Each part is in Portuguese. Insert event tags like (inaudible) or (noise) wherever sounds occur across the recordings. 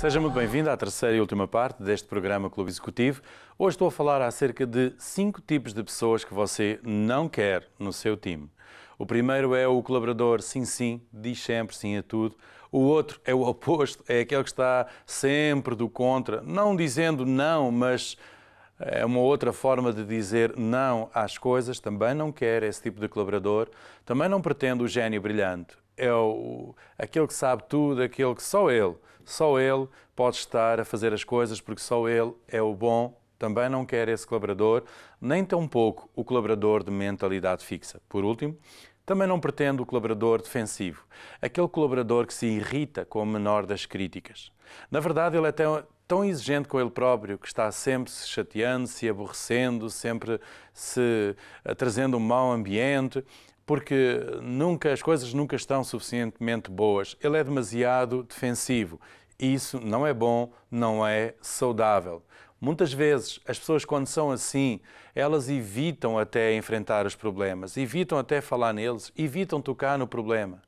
Seja muito bem-vindo à terceira e última parte deste programa Clube Executivo. Hoje estou a falar acerca de cinco tipos de pessoas que você não quer no seu time. O primeiro é o colaborador, sim, sim, diz sempre sim a tudo. O outro é o oposto, é aquele que está sempre do contra, não dizendo não, mas é uma outra forma de dizer não às coisas. Também não quer esse tipo de colaborador. Também não pretende o gênio brilhante é o, aquele que sabe tudo, aquele que só ele, só ele pode estar a fazer as coisas, porque só ele é o bom. Também não quer esse colaborador, nem tão pouco o colaborador de mentalidade fixa. Por último, também não pretende o colaborador defensivo, aquele colaborador que se irrita com a menor das críticas. Na verdade, ele é tão, tão exigente com ele próprio que está sempre se chateando, se aborrecendo, sempre se eh, trazendo um mau ambiente, porque nunca as coisas nunca estão suficientemente boas. Ele é demasiado defensivo. Isso não é bom, não é saudável. Muitas vezes as pessoas, quando são assim, elas evitam até enfrentar os problemas, evitam até falar neles, evitam tocar no problema.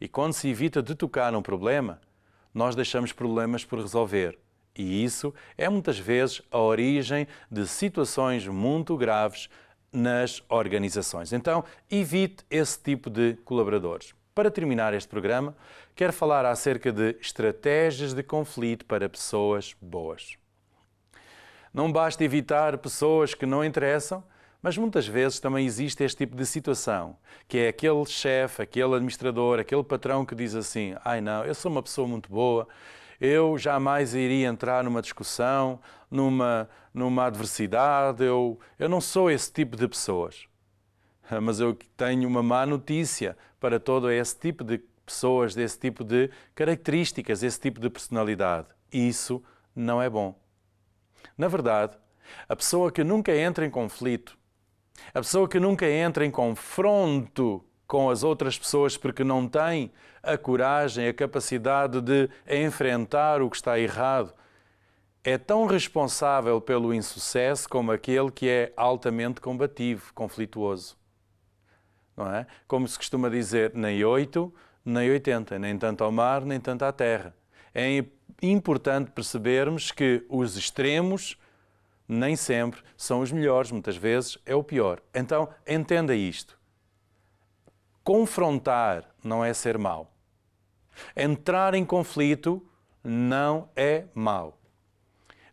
E quando se evita de tocar num problema, nós deixamos problemas por resolver. E isso é muitas vezes a origem de situações muito graves nas organizações. Então, evite esse tipo de colaboradores. Para terminar este programa, quero falar acerca de estratégias de conflito para pessoas boas. Não basta evitar pessoas que não interessam, mas muitas vezes também existe este tipo de situação, que é aquele chefe, aquele administrador, aquele patrão que diz assim: ai não, eu sou uma pessoa muito boa, eu jamais iria entrar numa discussão, numa, numa adversidade. Eu, eu não sou esse tipo de pessoas. (laughs) Mas eu tenho uma má notícia para todo esse tipo de pessoas, desse tipo de características, desse tipo de personalidade. Isso não é bom. Na verdade, a pessoa que nunca entra em conflito, a pessoa que nunca entra em confronto com as outras pessoas porque não têm a coragem, a capacidade de enfrentar o que está errado. É tão responsável pelo insucesso como aquele que é altamente combativo, conflituoso. Não é? Como se costuma dizer, nem 8, nem 80, nem tanto ao mar, nem tanto à terra. É importante percebermos que os extremos nem sempre são os melhores, muitas vezes é o pior. Então, entenda isto. Confrontar não é ser mau. Entrar em conflito não é mau.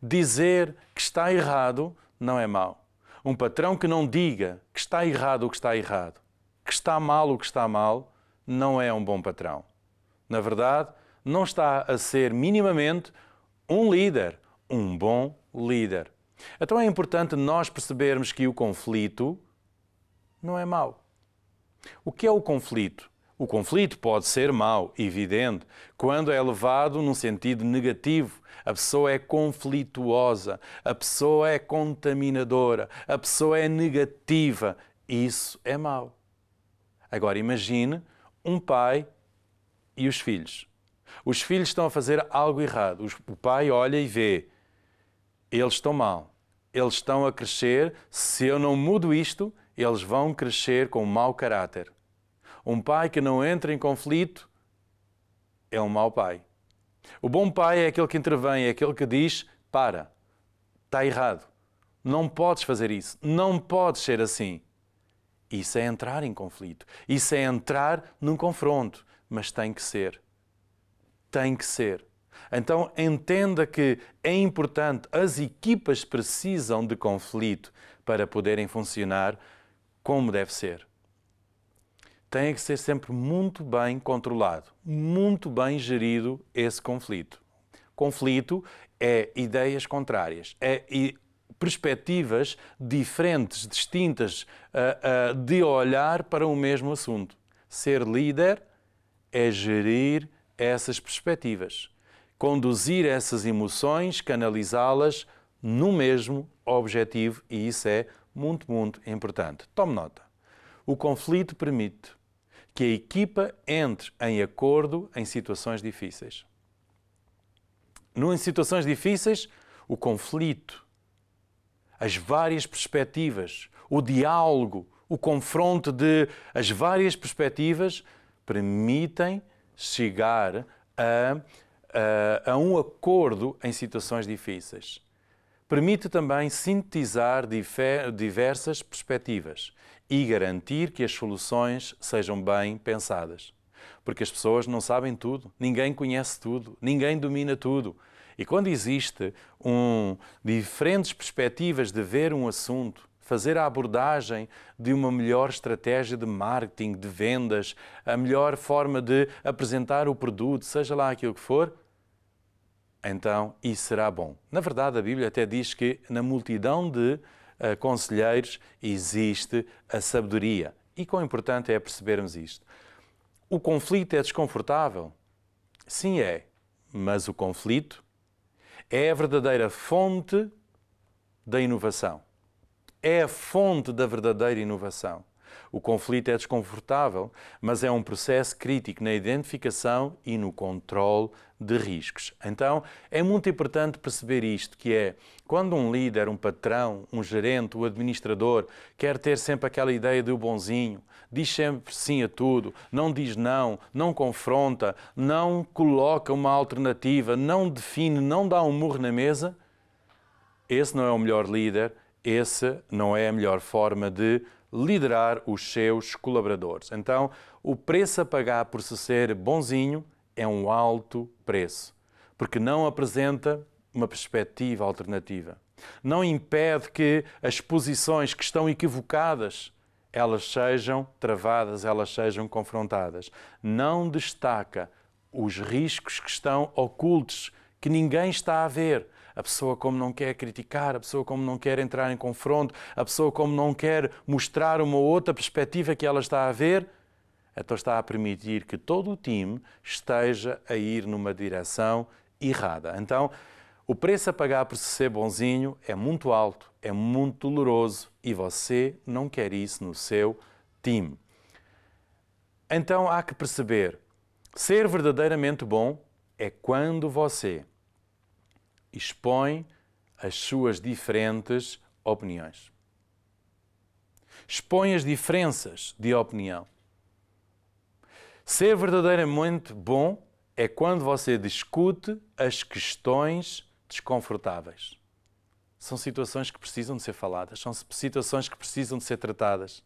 Dizer que está errado não é mau. Um patrão que não diga que está errado o que está errado, que está mal o que está mal, não é um bom patrão. Na verdade, não está a ser minimamente um líder, um bom líder. Então é importante nós percebermos que o conflito não é mau. O que é o conflito? O conflito pode ser mau, evidente, quando é levado num sentido negativo. A pessoa é conflituosa, a pessoa é contaminadora, a pessoa é negativa. Isso é mau. Agora imagine um pai e os filhos. Os filhos estão a fazer algo errado. O pai olha e vê. Eles estão mal. Eles estão a crescer. Se eu não mudo isto, eles vão crescer com mau caráter. Um pai que não entra em conflito é um mau pai. O bom pai é aquele que intervém, é aquele que diz: para, está errado, não podes fazer isso, não podes ser assim. Isso é entrar em conflito, isso é entrar num confronto, mas tem que ser. Tem que ser. Então entenda que é importante, as equipas precisam de conflito para poderem funcionar como deve ser. Tem que ser sempre muito bem controlado, muito bem gerido esse conflito. Conflito é ideias contrárias, é perspectivas diferentes, distintas, de olhar para o mesmo assunto. Ser líder é gerir essas perspectivas, conduzir essas emoções, canalizá-las no mesmo objetivo, e isso é muito, muito importante. Tome nota. O conflito permite que a equipa entre em acordo em situações difíceis. Em situações difíceis, o conflito, as várias perspectivas, o diálogo, o confronto de as várias perspectivas permitem chegar a, a, a um acordo em situações difíceis permite também sintetizar diversas perspectivas e garantir que as soluções sejam bem pensadas. Porque as pessoas não sabem tudo, ninguém conhece tudo, ninguém domina tudo. E quando existe um, diferentes perspectivas de ver um assunto, fazer a abordagem de uma melhor estratégia de marketing, de vendas, a melhor forma de apresentar o produto, seja lá aquilo que for, então isso será bom. Na verdade, a Bíblia até diz que na multidão de uh, conselheiros existe a sabedoria. E quão importante é percebermos isto. O conflito é desconfortável? Sim, é. Mas o conflito é a verdadeira fonte da inovação. É a fonte da verdadeira inovação. O conflito é desconfortável, mas é um processo crítico na identificação e no controle de riscos. Então, é muito importante perceber isto, que é quando um líder, um patrão, um gerente, um administrador quer ter sempre aquela ideia do bonzinho, diz sempre sim a tudo, não diz não, não confronta, não coloca uma alternativa, não define, não dá um murro na mesa, esse não é o melhor líder, esse não é a melhor forma de liderar os seus colaboradores. Então, o preço a pagar por se ser bonzinho é um alto preço, porque não apresenta uma perspectiva alternativa. Não impede que as posições que estão equivocadas elas sejam travadas, elas sejam confrontadas. Não destaca os riscos que estão ocultos, que ninguém está a ver. A pessoa, como não quer criticar, a pessoa, como não quer entrar em confronto, a pessoa, como não quer mostrar uma outra perspectiva que ela está a ver, então está a permitir que todo o time esteja a ir numa direção errada. Então, o preço a pagar por se ser bonzinho é muito alto, é muito doloroso e você não quer isso no seu time. Então há que perceber: ser verdadeiramente bom é quando você expõe as suas diferentes opiniões. Expõe as diferenças de opinião. Ser verdadeiramente bom é quando você discute as questões desconfortáveis. São situações que precisam de ser faladas, são situações que precisam de ser tratadas.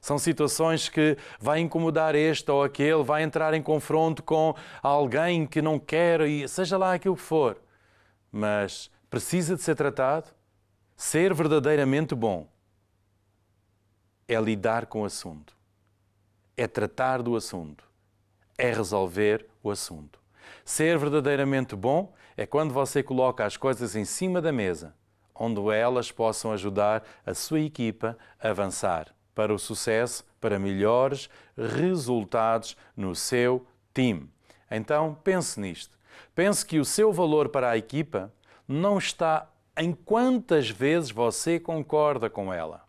São situações que vai incomodar este ou aquele, vai entrar em confronto com alguém que não quer, e seja lá aquilo que for. Mas precisa de ser tratado. Ser verdadeiramente bom é lidar com o assunto é tratar do assunto, é resolver o assunto. Ser verdadeiramente bom é quando você coloca as coisas em cima da mesa, onde elas possam ajudar a sua equipa a avançar para o sucesso, para melhores resultados no seu time. Então, pense nisto. Pense que o seu valor para a equipa não está em quantas vezes você concorda com ela,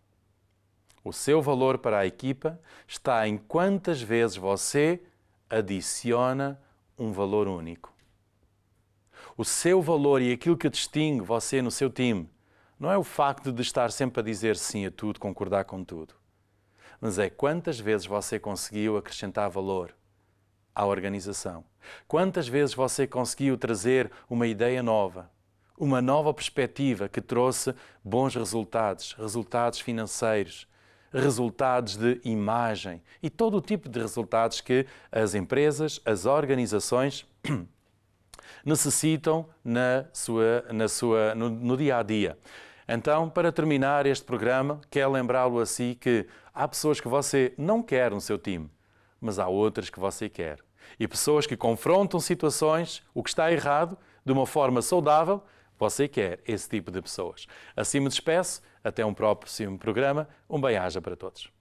o seu valor para a equipa está em quantas vezes você adiciona um valor único. O seu valor e aquilo que distingue você no seu time não é o facto de estar sempre a dizer sim a tudo, concordar com tudo, mas é quantas vezes você conseguiu acrescentar valor à organização. Quantas vezes você conseguiu trazer uma ideia nova, uma nova perspectiva que trouxe bons resultados, resultados financeiros, resultados de imagem e todo o tipo de resultados que as empresas, as organizações (clears throat) necessitam na sua, na sua, no, no dia a dia. Então, para terminar este programa, quero lembrá-lo a si que há pessoas que você não quer no seu time, mas há outras que você quer. E pessoas que confrontam situações, o que está errado, de uma forma saudável, você quer esse tipo de pessoas. Assim me despeço, até um próximo programa. Um bem-aja para todos.